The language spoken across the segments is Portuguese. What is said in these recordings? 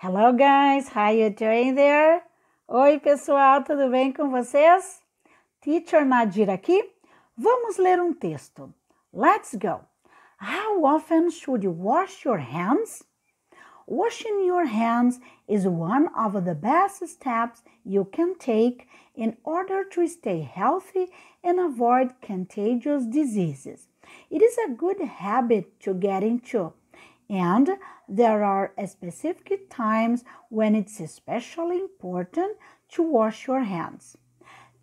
Hello guys, how you doing there? Oi pessoal, tudo bem com vocês? Teacher Nadir aqui. Vamos ler um texto. Let's go. How often should you wash your hands? Washing your hands is one of the best steps you can take in order to stay healthy and avoid contagious diseases. It is a good habit to get into And there are specific times when it's especially important to wash your hands.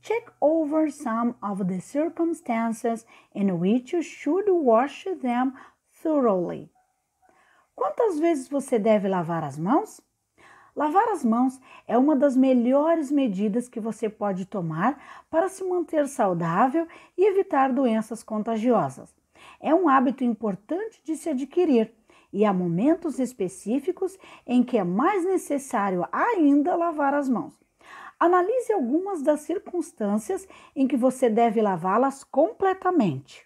Check over some of the circumstances in which you should wash them thoroughly. Quantas vezes você deve lavar as mãos? Lavar as mãos é uma das melhores medidas que você pode tomar para se manter saudável e evitar doenças contagiosas. É um hábito importante de se adquirir e há momentos específicos em que é mais necessário ainda lavar as mãos. Analise algumas das circunstâncias em que você deve lavá-las completamente.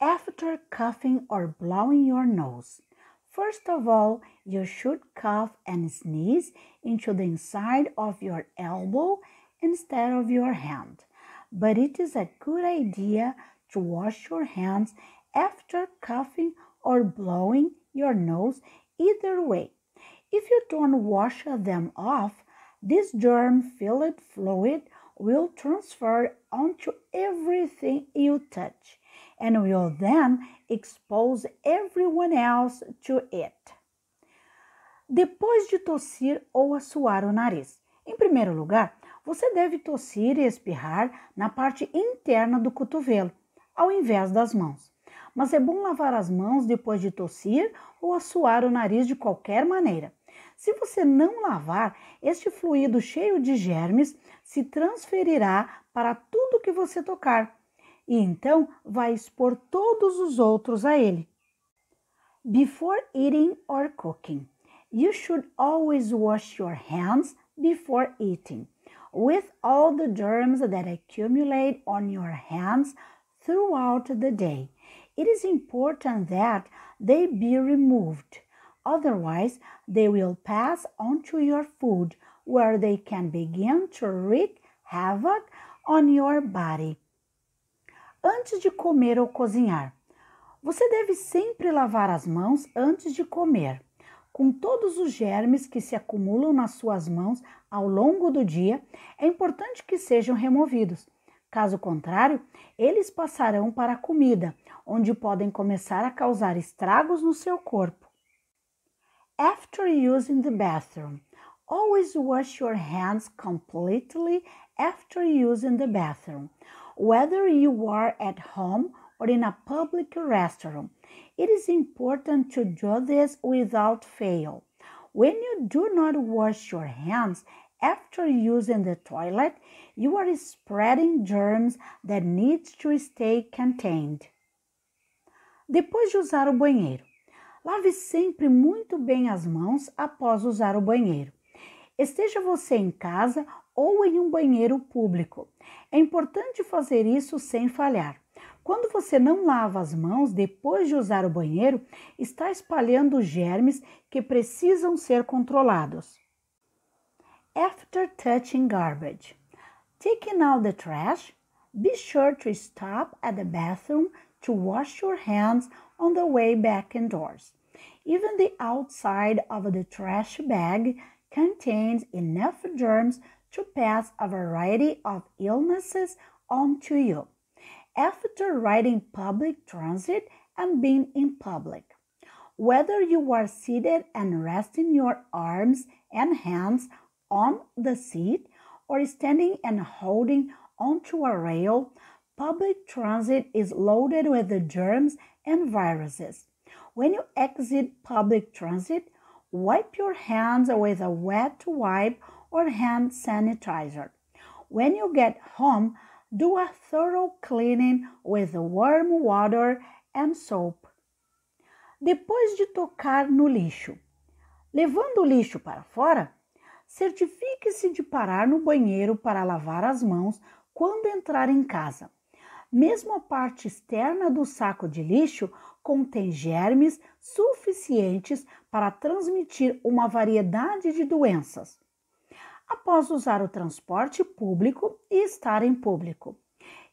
After coughing or blowing your nose. First of all, you should cough and sneeze into the inside of your elbow instead of your hand. But it is a good idea to wash your hands after coughing or blowing your nose, either way. If you don't wash them off, this germ filled fluid will transfer onto everything you touch and will then expose everyone else to it. Depois de tossir ou assoar o nariz, em primeiro lugar, você deve tossir e espirrar na parte interna do cotovelo, ao invés das mãos mas é bom lavar as mãos depois de tossir ou assoar o nariz de qualquer maneira. Se você não lavar, este fluido cheio de germes se transferirá para tudo que você tocar e então vai expor todos os outros a ele. Before eating or cooking, you should always wash your hands before eating. With all the germs that accumulate on your hands throughout the day it is important that they be removed. Otherwise, they will pass on to your food, where they can begin to wreak havoc on your body. Antes de comer ou cozinhar, você deve sempre lavar as mãos antes de comer, com todos os germes que se acumulam nas suas mãos ao longo do dia, é importante que sejam removidos. Caso contrário, eles passarão para a comida, onde podem começar a causar estragos no seu corpo. After using the bathroom, always wash your hands completely after using the bathroom, whether you are at home or in a public restroom. It is important to do this without fail. When you do not wash your hands after using the toilet, you are spreading germs that need to stay contained. Depois de usar o banheiro, lave sempre muito bem as mãos após usar o banheiro. Esteja você em casa ou em um banheiro público. É importante fazer isso sem falhar. Quando você não lava as mãos depois de usar o banheiro, está espalhando germes que precisam ser controlados. after touching garbage. Taking out the trash, be sure to stop at the bathroom to wash your hands on the way back indoors. Even the outside of the trash bag contains enough germs to pass a variety of illnesses on to you after riding public transit and being in public. Whether you are seated and resting your arms and hands on the seat or standing and holding onto a rail, public transit is loaded with the germs and viruses. When you exit public transit, wipe your hands with a wet wipe or hand sanitizer. When you get home, do a thorough cleaning with warm water and soap. Depois de tocar no lixo, levando o lixo para fora, Certifique-se de parar no banheiro para lavar as mãos quando entrar em casa. Mesmo a parte externa do saco de lixo contém germes suficientes para transmitir uma variedade de doenças. Após usar o transporte público e estar em público,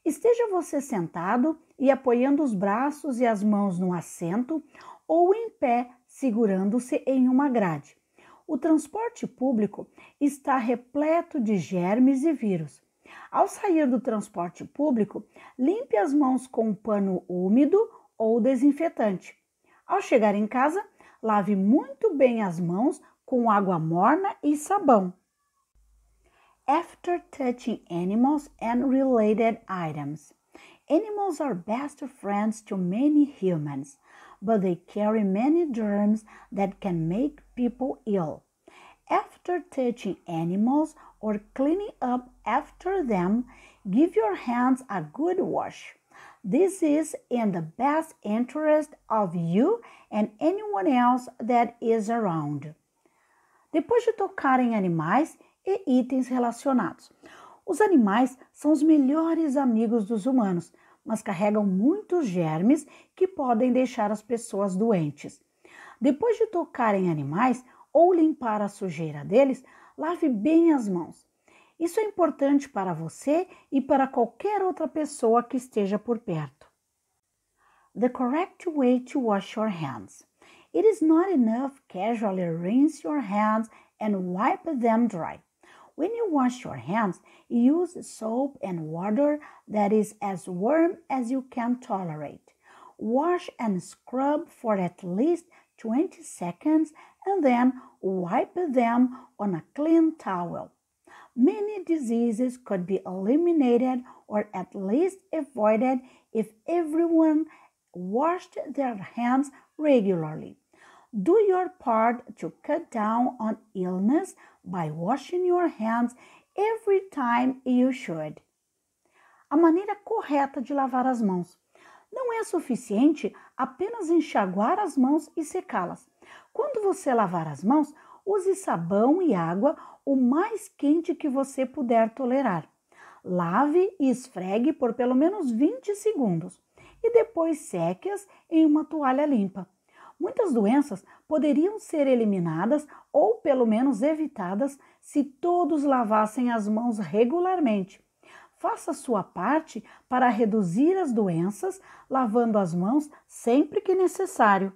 esteja você sentado e apoiando os braços e as mãos no assento ou em pé, segurando-se em uma grade. O transporte público está repleto de germes e vírus. Ao sair do transporte público, limpe as mãos com um pano úmido ou desinfetante. Ao chegar em casa, lave muito bem as mãos com água morna e sabão. After touching animals and related items. Animals are best friends to many humans, but they carry many germs that can make people ill. After touching animals or cleaning up after them, give your hands a good wash. This is in the best interest of you and anyone else that is around. Depois de tocar em animais e itens relacionados. Os animais são os melhores amigos dos humanos, mas carregam muitos germes que podem deixar as pessoas doentes. Depois de tocar em animais ou limpar a sujeira deles, lave bem as mãos. Isso é importante para você e para qualquer outra pessoa que esteja por perto. The correct way to wash your hands. It is not enough casually rinse your hands and wipe them dry. When you wash your hands, use soap and water that is as warm as you can tolerate. Wash and scrub for at least 20 seconds and then wipe them on a clean towel. Many diseases could be eliminated or at least avoided if everyone washed their hands regularly. Do your part to cut down on illness by washing your hands every time you should. A maneira correta de lavar as mãos. Não é suficiente apenas enxaguar as mãos e secá-las. Quando você lavar as mãos, use sabão e água o mais quente que você puder tolerar. Lave e esfregue por pelo menos 20 segundos e depois seque-as em uma toalha limpa. Muitas doenças poderiam ser eliminadas ou pelo menos evitadas se todos lavassem as mãos regularmente. Faça sua parte para reduzir as doenças, lavando as mãos sempre que necessário.